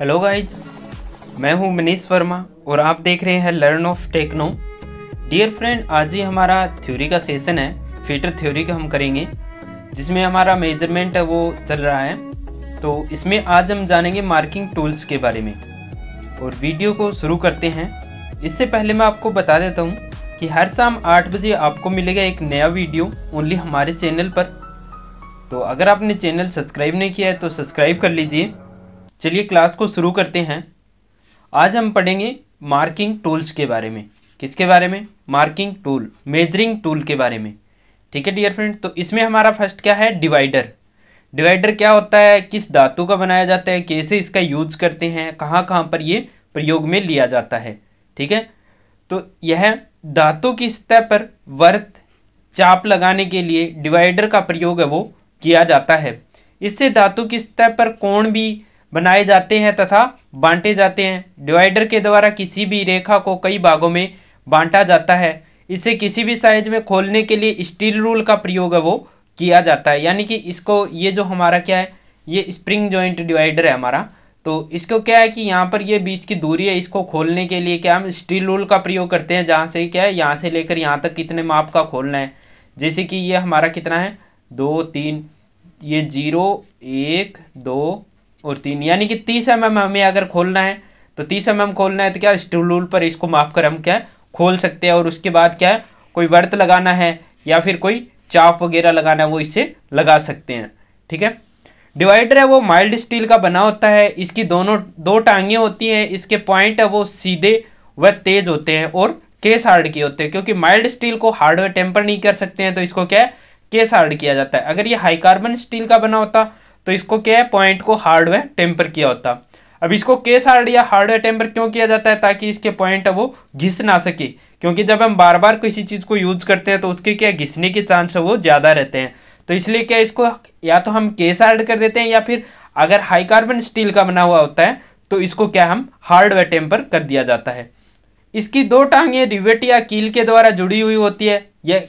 hello guys मैं हूं मनीष वर्मा और आप देख रहे हैं learn of techno dear friend आज ही हमारा थ्योरी का सेशन है फीटर थ्योरी का हम करेंगे जिसमें हमारा मेजरमेंट है वो चल रहा है तो इसमें आज हम जानेंगे मार्किंग टूल्स के बारे में और वीडियो को शुरू करते हैं इससे पहले मैं आपको बता देता हूँ कि हर शाम आठ बजे आपको मिलेगा एक नया वीडियो ओनली हमारे चैनल पर तो अगर आपने चैनल सब्सक्राइब नहीं किया है तो सब्सक्राइब कर लीजिए चलिए क्लास को शुरू करते हैं आज हम पढ़ेंगे मार्किंग टूल्स के बारे में किसके बारे में मार्किंग टूल मेजरिंग टूल के बारे में ठीक है डियर फ्रेंड तो इसमें हमारा फर्स्ट क्या है डिवाइडर डिवाइडर क्या होता है किस धातु का बनाया जाता है कैसे इसका यूज करते हैं कहाँ कहाँ पर यह प्रयोग में लिया जाता है ठीक है तो यह धातु की सतह पर वर्त चाप लगाने के लिए डिवाइडर का प्रयोग है वो किया जाता है इससे धातु की सतह पर कोण भी बनाए जाते हैं तथा बांटे जाते हैं डिवाइडर के द्वारा किसी भी रेखा को कई भागों में बांटा जाता है इसे किसी भी साइज में खोलने के लिए स्टील रूल का प्रयोग है वो किया जाता है यानी कि इसको ये जो हमारा क्या है ये स्प्रिंग जॉइंट डिवाइडर है हमारा तो इसको क्या है कि यहाँ पर ये बीच की दूरी है इसको खोलने के लिए क्या हम स्टील रूल का प्रयोग करते हैं जहाँ से क्या है यहाँ से लेकर यहाँ तक कितने माप का खोलना है जैसे कि ये हमारा कितना है दो तीन ये जीरो एक दो और तीन यानी कि तीस एम mm हमें अगर खोलना है तो तीस एम mm खोलना है तो क्या स्टूल पर इसको माप कर हम क्या खोल सकते हैं और उसके बाद क्या है कोई वर्त लगाना है या फिर कोई चाप वगैरह लगाना है वो इससे लगा सकते हैं ठीक है डिवाइडर है वो माइल्ड स्टील का बना होता है इसकी दोनों दो टांगे होती हैं इसके पॉइंट है वो सीधे व तेज होते हैं और केस हार्ड के होते हैं क्योंकि माइल्ड स्टील को हार्डवेयर टेम्पर नहीं कर सकते हैं तो इसको क्या है केस हार्ड किया जाता है अगर ये हाई कार्बन स्टील का बना होता तो इसको क्या है पॉइंट को हार्डवेयर टेम्पर किया होता अब इसको केस हार्ड या हार्डवेयर टेम्पर क्यों किया जाता है ताकि इसके पॉइंट वो घिस ना सके क्योंकि जब हम बार बार किसी चीज़ को यूज करते हैं तो उसके क्या घिसने के चांस वो ज़्यादा रहते हैं तो इसलिए क्या इसको या तो हम केस हार्ड कर देते हैं या फिर अगर हाई कार्बन स्टील का बना हुआ होता है तो इसको क्या हम हार्डवेयर टेम्पर कर दिया जाता है इसकी दो टांगे रिवेट या कील के द्वारा जुड़ी हुई होती है यह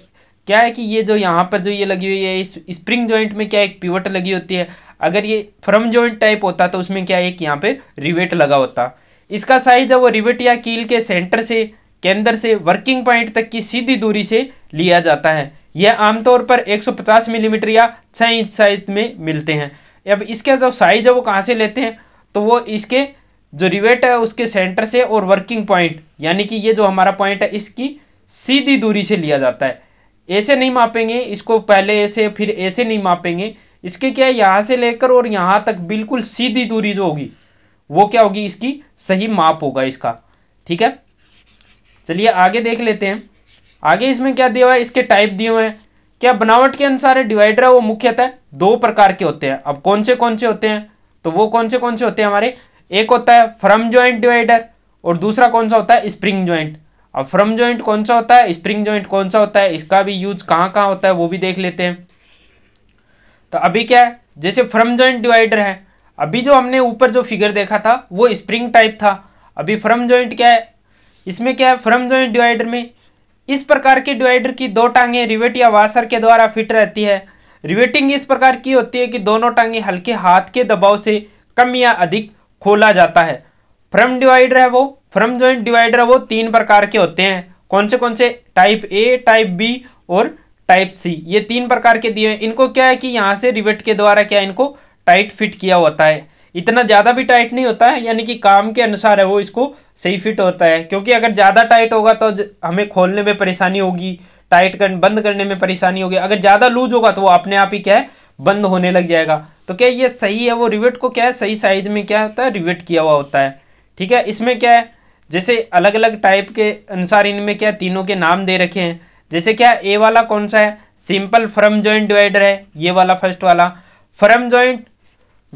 क्या है कि ये जो यहाँ पर जो ये लगी हुई है इस स्प्रिंग जॉइंट में क्या एक पिवट लगी होती है अगर ये फ्रम जॉइंट टाइप होता तो उसमें क्या एक यहाँ पे रिवेट लगा होता इसका साइज है वो रिवेट या कील के सेंटर से केंद्र से वर्किंग पॉइंट तक की सीधी दूरी से लिया जाता है यह आमतौर पर 150 मिलीमीटर या 6 इंच साइज में मिलते हैं अब इसका जो साइज है वो कहाँ से लेते हैं तो वो इसके जो रिवेट है उसके सेंटर से और वर्किंग पॉइंट यानी कि ये जो हमारा पॉइंट है इसकी सीधी दूरी से लिया जाता है ऐसे नहीं मापेंगे इसको पहले ऐसे फिर ऐसे नहीं मापेंगे इसके क्या है यहाँ से लेकर और यहाँ तक बिल्कुल सीधी दूरी जो होगी वो क्या होगी इसकी सही माप होगा इसका ठीक है चलिए आगे देख लेते हैं आगे इसमें क्या दिया हुआ है इसके टाइप दिए हुए हैं क्या बनावट के अनुसार डिवाइडर है वो मुख्यतः दो प्रकार के होते हैं अब कौन से कौन से होते हैं तो वो कौन से कौन से होते हैं हमारे एक होता है फ्रम ज्वाइंट डिवाइडर और दूसरा कौन सा होता है स्प्रिंग ज्वाइंट अब फ्रम ज्वाइंट कौन सा होता है स्प्रिंग ज्वाइंट कौन सा होता है इसका भी यूज कहाँ कहाँ होता है वो भी देख लेते हैं तो अभी क्या है जैसे फ्रम ज्वाइंट डिवाइडर है अभी जो हमने ऊपर जो फिगर देखा था वो स्प्रिंग टाइप था अभी फ्रम ज्वाइंट क्या है इसमें क्या है फ्रम ज्वाइंट डिवाइडर में इस प्रकार के डिवाइडर की दो टांगे रिवेट या वासर के द्वारा फिट रहती है रिवेटिंग इस प्रकार की होती है कि दोनों टांगे हल्के हाथ के दबाव से कम या अधिक खोला जाता है फ्रम डिवाइडर है वो फ्रम ज्वाइंट डिवाइडर वो तीन प्रकार के होते हैं कौन से कौन से टाइप ए टाइप बी और टाइप सी ये तीन प्रकार के दिए हैं इनको क्या है कि यहाँ से रिवेट के द्वारा क्या इनको टाइट फिट किया होता है इतना ज़्यादा भी टाइट नहीं होता है यानी कि काम के अनुसार है वो इसको सही फिट होता है क्योंकि अगर ज़्यादा टाइट होगा तो हमें खोलने में परेशानी होगी टाइट कर बंद करने में परेशानी होगी अगर ज़्यादा लूज होगा तो वो अपने आप ही क्या है बंद होने लग जाएगा तो क्या ये सही है वो रिवेट को क्या है सही साइज में क्या होता है रिवेट किया हुआ होता है ठीक है इसमें क्या है जैसे अलग अलग टाइप के अनुसार इनमें क्या तीनों के नाम दे रखे हैं जैसे क्या ए वाला कौन सा है सिंपल फ्रम ज्वाइंट डिवाइडर है ये वाला फर्स्ट वाला फ्रम ज्वाइंट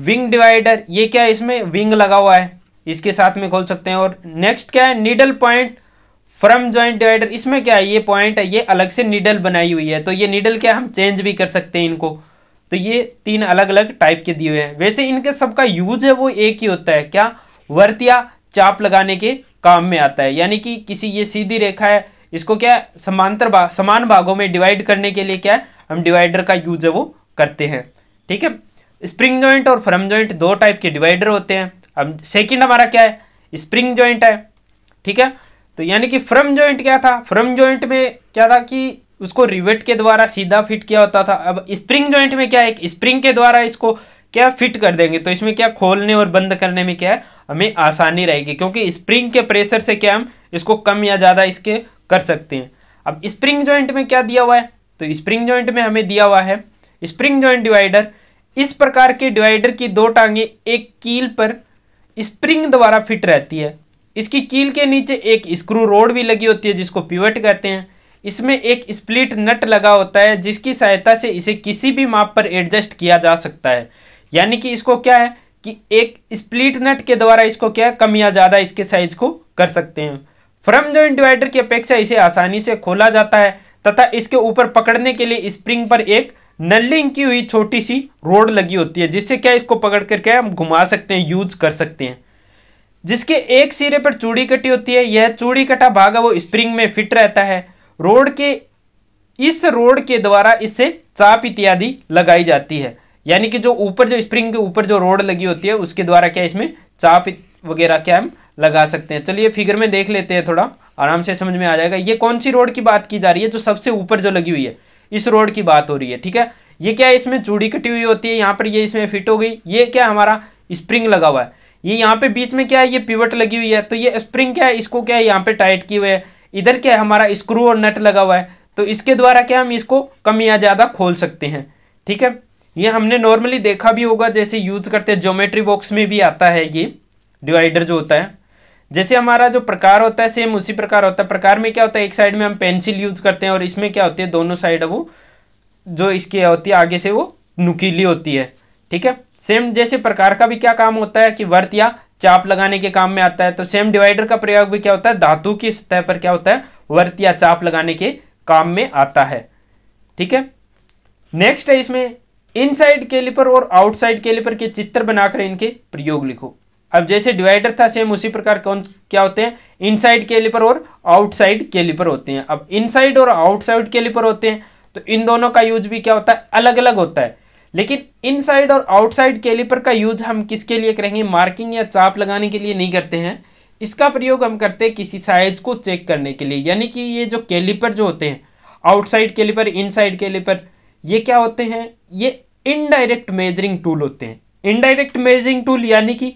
विंग डिवाइडर ये क्या इसमें विंग लगा हुआ है इसके साथ में खोल सकते हैं और नेक्स्ट क्या है needle point firm joint divider इसमें क्या है ये पॉइंट है ये अलग से निडल बनाई हुई है तो ये निडल क्या हम चेंज भी कर सकते हैं इनको तो ये तीन अलग अलग टाइप के दिए हुए हैं वैसे इनके सबका यूज है वो एक ही होता है क्या वर्तिया चाप लगाने के काम में आता है यानी कि किसी ये सीधी रेखा है इसको क्या समांतर भाग समान भागों में डिवाइड करने के लिए क्या है हम डिवाइडर का यूज है वो करते हैं ठीक है स्प्रिंग जॉइंट और फ्रम जॉइंट दो टाइप के डिवाइडर होते हैं अब सेकेंड हमारा क्या है स्प्रिंग जॉइंट है ठीक है तो यानी कि फ्रम जॉइंट क्या था फ्रम जॉइंट में क्या था कि उसको रिवेट के द्वारा सीधा फिट किया होता था अब स्प्रिंग जॉइंट में क्या है स्प्रिंग के द्वारा इसको क्या फिट कर देंगे तो इसमें क्या खोलने और बंद करने में क्या है हमें आसानी रहेगी क्योंकि स्प्रिंग के प्रेशर से क्या हम इसको कम या ज़्यादा इसके कर सकते हैं अब स्प्रिंग जॉइंट में क्या दिया हुआ है तो स्प्रिंग जॉइंट में हमें दिया हुआ है स्प्रिंग जॉइंट डिवाइडर इस प्रकार के डिवाइडर की दो टांगे एक कील पर स्प्रिंग द्वारा फिट रहती है इसकी कील के नीचे एक स्क्रू रोड भी लगी होती है जिसको पिवट कहते हैं इसमें एक स्प्लिट नट लगा होता है जिसकी सहायता से इसे किसी भी माप पर एडजस्ट किया जा सकता है यानी कि इसको क्या है कि एक स्प्लिट नट के द्वारा इसको क्या है कम या ज़्यादा इसके साइज को कर सकते हैं फ्रम जॉइंट डिवाइडर की अपेक्षा इसे आसानी से खोला जाता है तथा इसके ऊपर पकड़ने के लिए स्प्रिंग पर एक नलिंग की हुई छोटी सी रोड लगी होती है जिससे क्या इसको पकड़ कर क्या हम घुमा सकते हैं यूज कर सकते हैं जिसके एक सिरे पर चूड़ी कटी होती है यह चूड़ी कटा भाग है वो स्प्रिंग में फिट रहता है रोड के इस रोड के द्वारा इससे चाप इत्यादि लगाई जाती है यानी कि जो ऊपर जो स्प्रिंग के ऊपर जो रोड लगी होती है उसके द्वारा क्या इसमें चाप वगैरह क्या हम लगा सकते हैं चलिए फिगर में देख लेते हैं थोड़ा आराम से समझ में आ जाएगा ये कौन सी रोड की बात की जा रही है जो सबसे ऊपर जो लगी हुई है इस रोड की बात हो रही है ठीक है ये क्या इसमें चूड़ी कटी हुई होती है यहाँ पर ये इसमें फिट हो गई ये क्या हमारा स्प्रिंग लगा हुआ है ये यहाँ पे बीच में क्या है ये पिवट लगी हुई है तो ये स्प्रिंग क्या है इसको क्या है यहाँ पे टाइट किए हुए है इधर क्या है हमारा स्क्रू और नट लगा हुआ है तो इसके द्वारा क्या हम इसको कम या ज़्यादा खोल सकते हैं ठीक है ये हमने नॉर्मली देखा भी होगा जैसे यूज करते हैं ज्योमेट्री बॉक्स में भी आता है ये डिवाइडर जो होता है जैसे हमारा जो प्रकार होता है सेम उसी प्रकार होता है प्रकार में क्या होता है एक साइड में हम पेंसिल यूज करते हैं और इसमें क्या होती है दोनों साइड वो जो इसकी होती है आगे से वो नुकीली होती है ठीक है सेम जैसे प्रकार का भी क्या काम होता है कि वर्त या चाप लगाने के काम में आता है तो सेम डिवाइडर का प्रयोग भी क्या होता है धातु की सतह पर क्या होता है वर्त या चाप लगाने के काम में आता है ठीक है नेक्स्ट है इसमें इनसाइड कैलिपर और आउटसाइड कैलिपर के चित्र बनाकर इनके प्रयोग लिखो अब जैसे डिवाइडर था सेम उसी प्रकार कौन क्या होते हैं इनसाइड कैलिपर और आउटसाइड कैलिपर होते हैं अब इनसाइड और आउटसाइड कैलिपर होते हैं तो इन दोनों का यूज भी क्या होता है अलग अलग होता है लेकिन इनसाइड और आउटसाइड कैलिपर का यूज हम किसके लिए करेंगे मार्किंग या चाप लगाने के लिए नहीं करते हैं इसका प्रयोग हम करते हैं किसी साइज को चेक करने के लिए यानी कि ये जो कैलिपर जो होते हैं आउटसाइड कैलिपर इनसाइड कैलिपर ये क्या होते हैं ये इनडायरेक्ट मेजरिंग टूल होते हैं इनडायरेक्ट मेजरिंग टूल यानी कि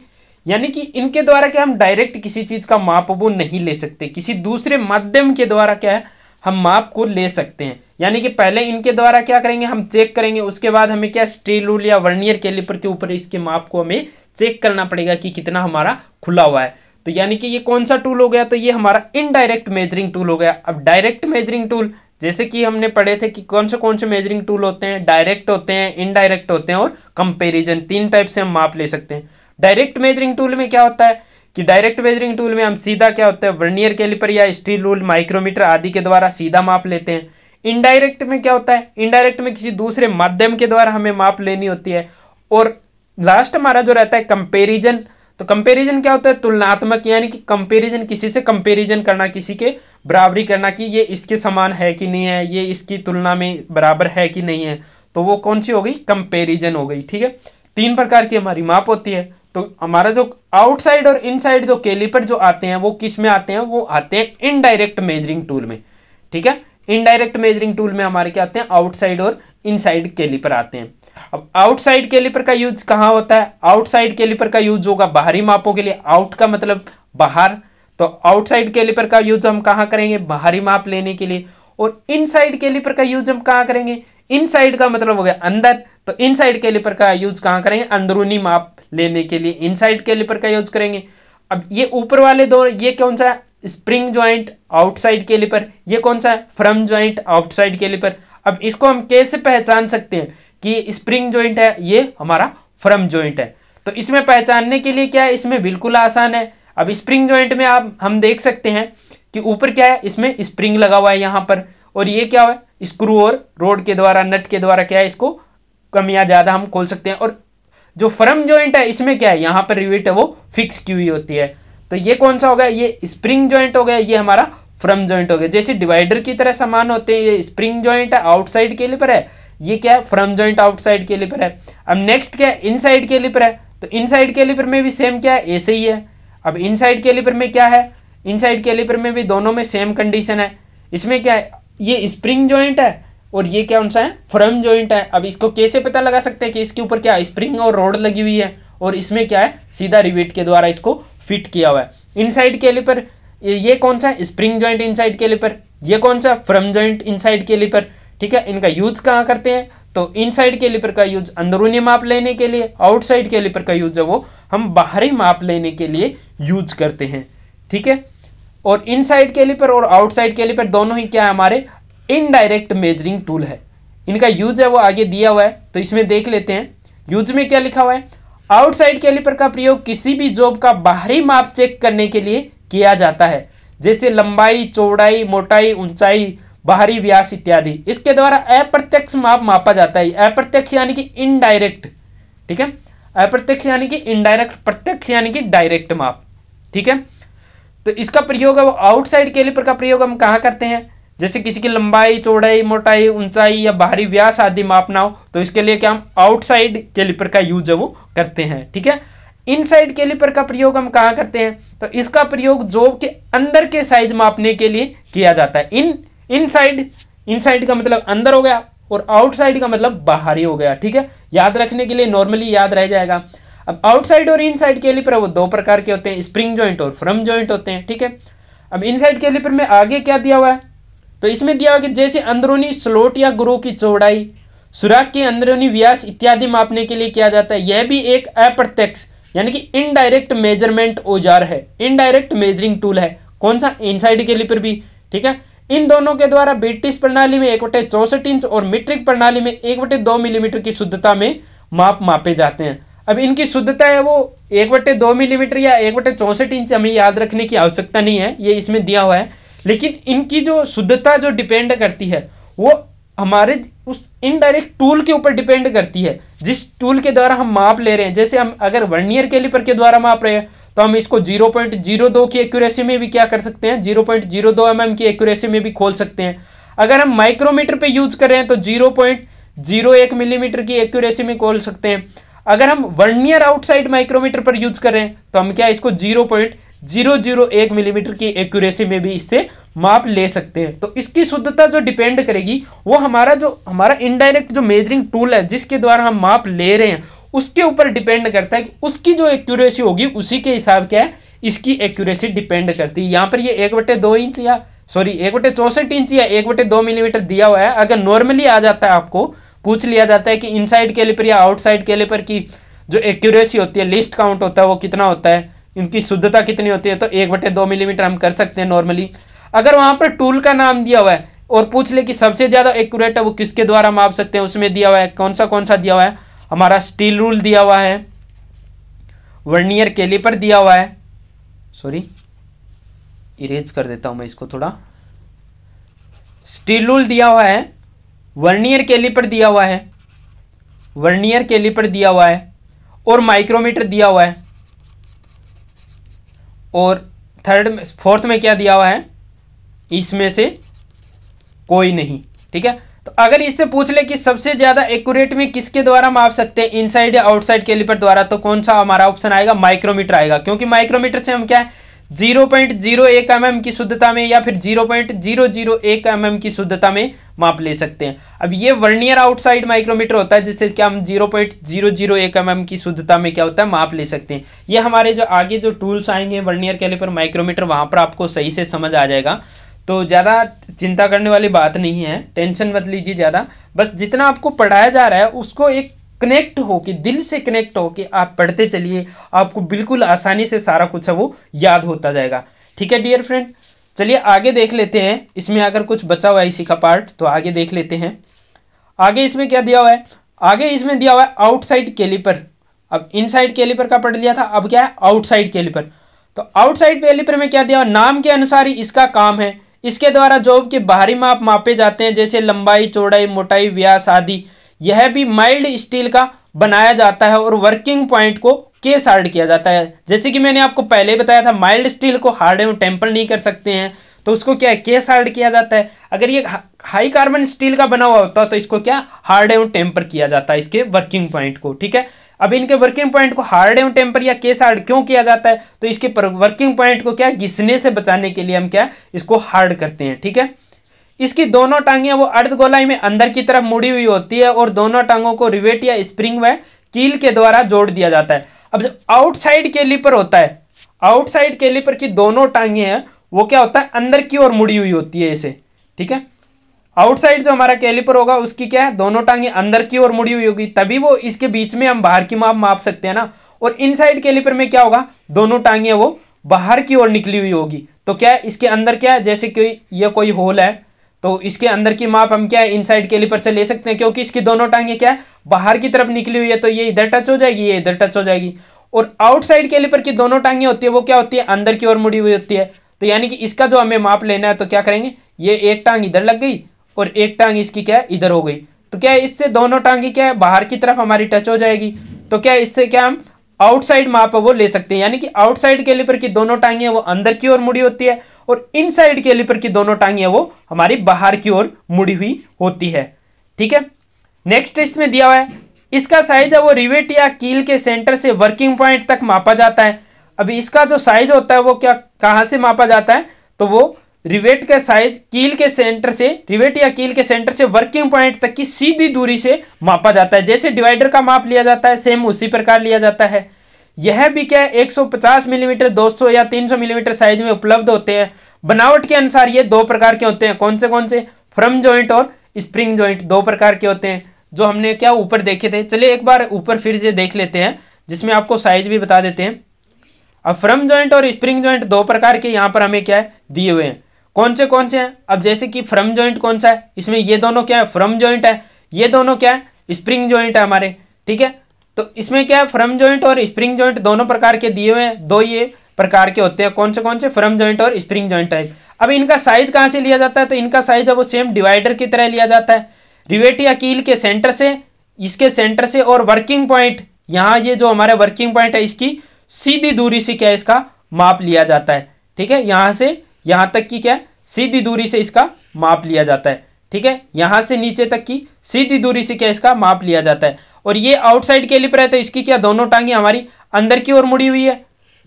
यानी कि इनके द्वारा क्या हम डायरेक्ट किसी चीज का माप वो नहीं ले सकते किसी दूसरे माध्यम के द्वारा क्या है हम माप को ले सकते हैं यानी कि पहले इनके द्वारा क्या करेंगे हम चेक करेंगे उसके बाद हमें क्या रूल या वर्नियर कैलिपर के ऊपर इसके माप को हमें चेक करना पड़ेगा कि कितना हमारा खुला हुआ है तो यानी कि ये कौन सा टूल हो गया तो ये हमारा इनडायरेक्ट मेजरिंग टूल हो गया अब डायरेक्ट मेजरिंग टूल जैसे कि हमने पढ़े थे कि कौन से कौन से मेजरिंग टूल होते हैं डायरेक्ट होते हैं इनडायरेक्ट होते हैं और कंपेरिजन तीन टाइप से हम माप ले सकते हैं डायरेक्ट मेजरिंग टूल में क्या होता है कि डायरेक्ट मेजरिंग टूल में हम सीधा क्या होता है वर्नियर कैलिपर या स्टील रूल माइक्रोमीटर आदि के द्वारा सीधा माप लेते हैं इनडायरेक्ट में क्या होता है इनडायरेक्ट में किसी दूसरे माध्यम के द्वारा हमें माप लेनी होती है और लास्ट हमारा जो रहता है कंपेरिजन तो कंपैरिजन क्या होता है तुलनात्मक यानी कि कंपैरिजन किसी से कंपैरिजन करना किसी के बराबरी करना कि ये इसके समान है कि नहीं है ये इसकी तुलना में बराबर है कि नहीं है तो वो कौन सी हो गई कंपेरिजन हो गई ठीक है तीन प्रकार की हमारी माप होती है तो हमारा जो आउटसाइड और इनसाइड जो केलीपर जो आते हैं वो किस में आते हैं वो आते हैं इनडायरेक्ट मेजरिंग टूल में ठीक है इनडायरेक्ट मेजरिंग टूल में हमारे क्या आते हैं आउटसाइड और इनसाइड केलीपर आते हैं अब आउटसाइड कैलिपर का यूज कहां होता है आउटसाइड कैलिपर का यूज होगा बाहरी मापों के लिए आउट का मतलब बाहर तो आउटसाइड कैलिपर का यूज हम कहां करेंगे बाहरी माप लेने के लिए और इनसाइड कैलिपर का यूज हम कहां करेंगे इनसाइड का मतलब हो गया अंदर तो इनसाइड कैलिपर का यूज कहां करेंगे अंदरूनी माप लेने के लिए इनसाइड कैलिपर का यूज करेंगे अब ये ऊपर वाले दो ये कौन सा है स्प्रिंग ज्वाइंट आउटसाइड कैलिपर ये कौन सा है फ्रम ज्वाइंट आउटसाइड कैलिपर अब इसको हम कैसे पहचान सकते हैं कि स्प्रिंग ज्वाइंट है ये हमारा फ्रम ज्वाइंट है तो इसमें पहचानने के लिए क्या है इसमें बिल्कुल आसान है अब स्प्रिंग ज्वाइंट में आप हम देख सकते हैं कि ऊपर क्या है इसमें स्प्रिंग लगा हुआ है यहाँ पर और ये क्या है स्क्रू और रोड के द्वारा नट के द्वारा क्या है इसको कम या ज़्यादा हम खोल सकते हैं और जो फ्रम ज्वाइंट है इसमें क्या है यहाँ पर रिवेट है वो फिक्स की हुई होती है तो ये कौन सा हो गया ये स्प्रिंग ज्वाइंट हो गया ये हमारा फ्रम ज्वाइंट हो गया जैसे डिवाइडर की तरह समान होते हैं ये स्प्रिंग ज्वाइंट है आउटसाइड के लिए पर है ये क्या है फ्रम जॉइंट आउटसाइड के लिपर है अब नेक्स्ट क्या है इनसाइड के लिपर है तो इनसाइड के लिपर में भी सेम क्या है ऐसे ही है अब इनसाइड के लिपर में क्या है इनसाइड के लिपर में भी दोनों में सेम कंडीशन है इसमें क्या है ये स्प्रिंग ज्वाइंट है और ये क्या उनसे है फ्रम ज्वाइंट है अब इसको कैसे पता लगा सकते हैं कि इसके ऊपर क्या स्प्रिंग और रोड लगी हुई है और इसमें क्या है सीधा रिवेट के द्वारा इसको फिट किया हुआ है इनसाइड के लिपर ये कौन सा स्प्रिंग जॉइंट इनसाइड के लिपर ये कौन सा फ्रम जॉइंट इनसाइड के लिपर ठीक है इनका यूज कहाँ करते हैं तो इनसाइड लिपर का यूज अंदरूनी माप लेने के लिए आउटसाइड के लिपर का यूज है वो हम बाहरी माप लेने के लिए यूज करते हैं ठीक है और इनसाइड लिपर और आउटसाइड लिपर दोनों ही क्या है हमारे इनडायरेक्ट मेजरिंग टूल है इनका यूज है वो आगे दिया हुआ है तो इसमें देख लेते हैं यूज में क्या लिखा हुआ है आउटसाइड लिपर का प्रयोग किसी भी जॉब का बाहरी माप चेक करने के लिए किया जाता है जैसे लंबाई चौड़ाई मोटाई ऊंचाई बाहरी व्यास इत्यादि इसके द्वारा अप्रत्यक्ष माप मापा जाता है अप्रत्यक्ष यानी कि इनडायरेक्ट ठीक है अप्रत्यक्ष यानी कि इनडायरेक्ट प्रत्यक्ष यानी कि डायरेक्ट माप ठीक है तो इसका प्रयोग अब आउटसाइड कैलिपर का प्रयोग हम कहाँ करते हैं जैसे किसी की लंबाई चौड़ाई मोटाई ऊंचाई या बाहरी व्यास आदि मापना हो तो इसके लिए क्या हम आउटसाइड कैलिपर का यूज वो करते हैं ठीक है इनसाइड कैलिपर का प्रयोग हम कहाँ करते हैं तो इसका प्रयोग जॉब के अंदर के साइज मापने के लिए किया जाता है इन इनसाइड इनसाइड का मतलब अंदर हो गया और आउटसाइड का मतलब बाहरी हो गया ठीक है याद रखने के लिए नॉर्मली याद रह जाएगा अब आउटसाइड और इनसाइड कैलिपर वो दो प्रकार के होते हैं स्प्रिंग ज्वाइंट और फ्रम ज्वाइंट होते हैं ठीक है अब इनसाइड लिए में आगे क्या दिया हुआ है तो इसमें दिया हुआ कि जैसे अंदरूनी स्लोट या ग्रो की चौड़ाई सुराख के अंदरूनी व्यास इत्यादि मापने के लिए किया जाता है यह भी एक अप्रत्यक्ष यानी कि इनडायरेक्ट मेजरमेंट औजार है इनडायरेक्ट मेजरिंग टूल है कौन सा इनसाइड पर भी ठीक है इन दोनों के द्वारा ब्रिटिश प्रणाली में एक बटे चौसठ इंच और मीट्रिक प्रणाली में एक बटे दो मिलीमीटर की शुद्धता में माप मापे जाते हैं अब इनकी शुद्धता है वो एक बटे दो मिलीमीटर या एक बटे चौसठ इंच हमें याद रखने की आवश्यकता नहीं है ये इसमें दिया हुआ है लेकिन इनकी जो शुद्धता जो डिपेंड करती है वो हमारे उस इनडायरेक्ट टूल के ऊपर डिपेंड करती है जिस टूल के द्वारा हम माप ले रहे हैं जैसे हम अगर वर्नियर कैलिपर के द्वारा माप रहे हैं तो हम इसको 0.02 की एक्यूरेसी में भी क्या कर सकते हैं 0.02 पॉइंट mm की एक्यूरेसी में भी खोल सकते हैं अगर हम माइक्रोमीटर पे यूज कर रहे हैं तो 0.01 मिलीमीटर mm की एक्यूरेसी में खोल सकते हैं अगर हम वर्नियर आउटसाइड माइक्रोमीटर पर यूज कर रहे हैं तो हम क्या इसको 0.001 मिलीमीटर mm की एक्यूरेसी में भी इससे माप ले सकते हैं तो इसकी शुद्धता जो डिपेंड करेगी वो हमारा जो हमारा इनडायरेक्ट जो मेजरिंग टूल है जिसके द्वारा हम माप ले रहे हैं उसके ऊपर डिपेंड करता है कि उसकी जो एक्यूरेसी होगी उसी के हिसाब क्या है इसकी एक्यूरेसी डिपेंड करती है यहाँ पर ये एक बटे दो इंच या सॉरी एक बटे चौसठ इंच या एक बटे दो मिलीमीटर दिया हुआ है अगर नॉर्मली आ जाता है आपको पूछ लिया जाता है कि इनसाइड पर या आउटसाइड पर की जो एक्यूरेसी होती है लिस्ट काउंट होता है वो कितना होता है इनकी शुद्धता कितनी होती है तो एक बटे दो मिलीमीटर हम कर सकते हैं नॉर्मली अगर वहाँ पर टूल का नाम दिया हुआ है और पूछ ले कि सबसे ज़्यादा एक्यूरेट है वो किसके द्वारा माप सकते हैं उसमें दिया हुआ है कौन सा कौन सा दिया हुआ है हमारा स्टील रूल दिया हुआ है वर्नियर कैलिपर दिया हुआ है सॉरी इरेज कर देता हूं मैं इसको थोड़ा स्टील रूल दिया हुआ है वर्नियर कैलिपर दिया हुआ है वर्नियर कैलिपर दिया हुआ है और माइक्रोमीटर दिया हुआ है और थर्ड में फोर्थ में क्या दिया हुआ है इसमें से कोई नहीं ठीक है तो अगर इससे पूछ ले कि सबसे ज्यादा एक्यूरेट में किसके द्वारा माप सकते हैं इनसाइड या आउटसाइड कैलिपर द्वारा तो कौन सा हमारा ऑप्शन आएगा माइक्रोमीटर आएगा क्योंकि माइक्रोमीटर से हम क्या है जीरो पॉइंट जीरो एक एम mm एम की शुद्धता में या फिर जीरो पॉइंट जीरो जीरो एक एम mm एम की शुद्धता में माप ले सकते हैं अब ये वर्नियर आउटसाइड माइक्रोमीटर होता है जिससे क्या हम जीरो पॉइंट जीरो जीरो एक एम mm एम की शुद्धता में क्या होता है माप ले सकते हैं ये हमारे जो आगे जो टूल्स आएंगे वर्नियर कैलिपर माइक्रोमीटर वहां पर आपको सही से समझ आ जाएगा तो ज़्यादा चिंता करने वाली बात नहीं है टेंशन मत लीजिए ज़्यादा बस जितना आपको पढ़ाया जा रहा है उसको एक कनेक्ट हो कि दिल से कनेक्ट हो कि आप पढ़ते चलिए आपको बिल्कुल आसानी से सारा कुछ है वो याद होता जाएगा ठीक है डियर फ्रेंड चलिए आगे देख लेते हैं इसमें अगर कुछ बचा हुआ है इसी का पार्ट तो आगे देख लेते हैं आगे इसमें क्या दिया हुआ है आगे इसमें दिया हुआ है आउटसाइड कैलिपर अब इनसाइड कैलिपर का पढ़ लिया था अब क्या है आउटसाइड कैलिपर तो आउटसाइड कैलिपर में क्या दिया हुआ नाम के अनुसार ही इसका काम है इसके द्वारा जॉब के बाहरी माप मापे जाते हैं जैसे लंबाई चौड़ाई मोटाई व्यास आदि यह भी माइल्ड स्टील का बनाया जाता है और वर्किंग पॉइंट को केस हार्ड किया जाता है जैसे कि मैंने आपको पहले बताया था माइल्ड स्टील को हार्ड एवं टेम्पर नहीं कर सकते हैं तो उसको क्या है केस हार्ड किया जाता है अगर ये हाई कार्बन स्टील का बना हुआ होता तो इसको क्या हार्ड एवं टेम्पर किया जाता है इसके वर्किंग पॉइंट को ठीक है अब इनके वर्किंग पॉइंट को हार्ड एवं टेम्पर या केस हार्ड क्यों किया जाता है तो इसके वर्किंग पॉइंट को क्या घिसने से बचाने के लिए हम क्या इसको हार्ड करते हैं ठीक है इसकी दोनों टांगे वो अर्धगोलाई में अंदर की तरफ मुड़ी हुई होती है और दोनों टांगों को रिवेट या स्प्रिंग व कील के द्वारा जोड़ दिया जाता है अब जो आउटसाइड के लिपर होता है आउटसाइड के लिपर की दोनों टांगे हैं वो क्या होता है अंदर की ओर मुड़ी हुई होती है इसे ठीक है आउटसाइड जो हमारा कैलिपर होगा उसकी क्या है दोनों टांगे अंदर की ओर मुड़ी हुई होगी तभी वो इसके बीच में हम बाहर की माप माप सकते हैं ना और इनसाइड कैलिपर में क्या होगा दोनों टांगे वो बाहर की ओर निकली हुई होगी तो क्या है इसके अंदर क्या है जैसे कि यह कोई होल है तो इसके अंदर की माप हम क्या है इनसाइड कैलिपर से ले सकते हैं क्योंकि इसकी दोनों टांगे क्या है बाहर की तरफ निकली हुई है तो ये इधर टच हो जाएगी ये इधर टच हो जाएगी और आउटसाइड कैलिपर की दोनों टांगे होती है वो क्या होती है अंदर की ओर मुड़ी हुई होती है तो यानी कि इसका जो हमें माप लेना है तो क्या करेंगे ये एक टांग इधर लग गई और एक टांग इसकी क्या है इधर हो गई तो क्या इससे दोनों टांगी क्या है बाहर की तरफ हमारी टच हो जाएगी तो क्या इससे क्या हम आउटसाइड माप वो ले सकते हैं यानी कि आउटसाइड के लिपर की दोनों टांगी वो अंदर की ओर मुड़ी होती है और इन साइड के लिपर की दोनों टांगी वो हमारी बाहर की ओर मुड़ी हुई होती है ठीक है नेक्स्ट इसमें दिया हुआ है इसका साइज है वो रिवेट या कील के सेंटर से वर्किंग पॉइंट तक मापा जाता है अभी इसका जो साइज होता है वो क्या कहां से मापा जाता है तो वो रिवेट का साइज कील के सेंटर से रिवेट या कील के सेंटर से वर्किंग पॉइंट तक की सीधी दूरी से मापा जाता है जैसे डिवाइडर का माप लिया जाता है सेम उसी प्रकार लिया जाता है यह भी क्या है 150 मिलीमीटर mm, 200 या 300 मिलीमीटर mm साइज में उपलब्ध होते हैं बनावट के अनुसार ये दो प्रकार के होते हैं कौन से कौन से फ्रम ज्वाइंट और स्प्रिंग ज्वाइंट दो प्रकार के होते हैं जो हमने क्या ऊपर देखे थे चलिए एक बार ऊपर फिर से देख लेते हैं जिसमें आपको साइज भी बता देते हैं अब फ्रम ज्वाइंट और स्प्रिंग ज्वाइंट दो प्रकार के यहाँ पर हमें क्या है दिए हुए हैं कौन से कौन से हैं अब जैसे कि फ्रम जॉइंट कौन सा है इसमें ये दोनों क्या है फ्रम जॉइंट है ये दोनों क्या है स्प्रिंग जॉइंट है हमारे ठीक है तो इसमें क्या है फ्रम जॉइंट और स्प्रिंग जॉइंट दोनों प्रकार के दिए हुए हैं दो ये प्रकार के होते हैं कौन से कौन से फ्रम जॉइंट और स्प्रिंग जॉइंट टाइप अब इनका साइज कहाँ से लिया जाता है तो इनका साइज है वो सेम डिवाइडर की तरह लिया जाता है रिवेट या कील के सेंटर से इसके सेंटर से और वर्किंग पॉइंट यहाँ ये जो हमारे वर्किंग पॉइंट है इसकी सीधी दूरी से क्या इसका माप लिया जाता है ठीक है यहाँ से यहाँ तक की क्या सीधी दूरी से इसका माप लिया जाता है ठीक है यहां से नीचे तक की सीधी दूरी से क्या इसका माप लिया जाता है और ये आउटसाइड कैलिपर है तो इसकी क्या दोनों टांगे हमारी अंदर की ओर मुड़ी हुई है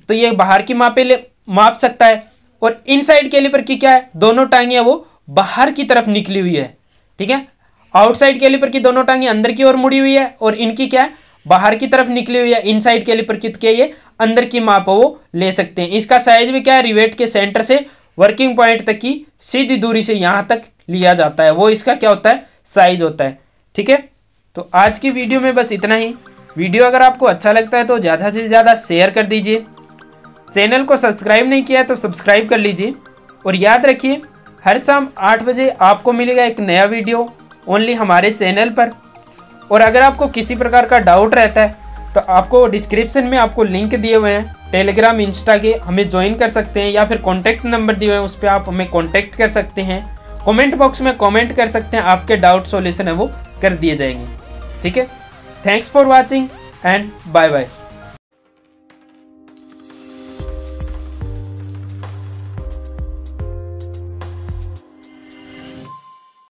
तो ये बाहर की मापे ले माप सकता है और इनसाइड पर की क्या है दोनों टांगे वो बाहर की तरफ निकली हुई है ठीक है आउटसाइड पर की दोनों टांगे अंदर की ओर मुड़ी हुई है और इनकी क्या है बाहर की तरफ निकली हुई है इनसाइड कैलिपर की क्या ये अंदर की माप वो ले सकते हैं इसका साइज भी क्या है रिवेट के सेंटर से वर्किंग पॉइंट तक की सीधी दूरी से यहाँ तक लिया जाता है वो इसका क्या होता है साइज होता है ठीक है तो आज की वीडियो में बस इतना ही वीडियो अगर आपको अच्छा लगता है तो ज़्यादा से ज़्यादा शेयर कर दीजिए चैनल को सब्सक्राइब नहीं किया है तो सब्सक्राइब कर लीजिए और याद रखिए हर शाम आठ बजे आपको मिलेगा एक नया वीडियो ओनली हमारे चैनल पर और अगर आपको किसी प्रकार का डाउट रहता है तो आपको डिस्क्रिप्शन में आपको लिंक दिए हुए हैं टेलीग्राम इंस्टा के हमें ज्वाइन कर सकते हैं या फिर कॉन्टैक्ट नंबर दिए हैं उस पर आप हमें कॉन्टैक्ट कर सकते हैं कमेंट बॉक्स में कमेंट कर सकते हैं आपके डाउट सॉल्यूशन है वो कर दिए जाएंगे ठीक है thanks for watching and bye bye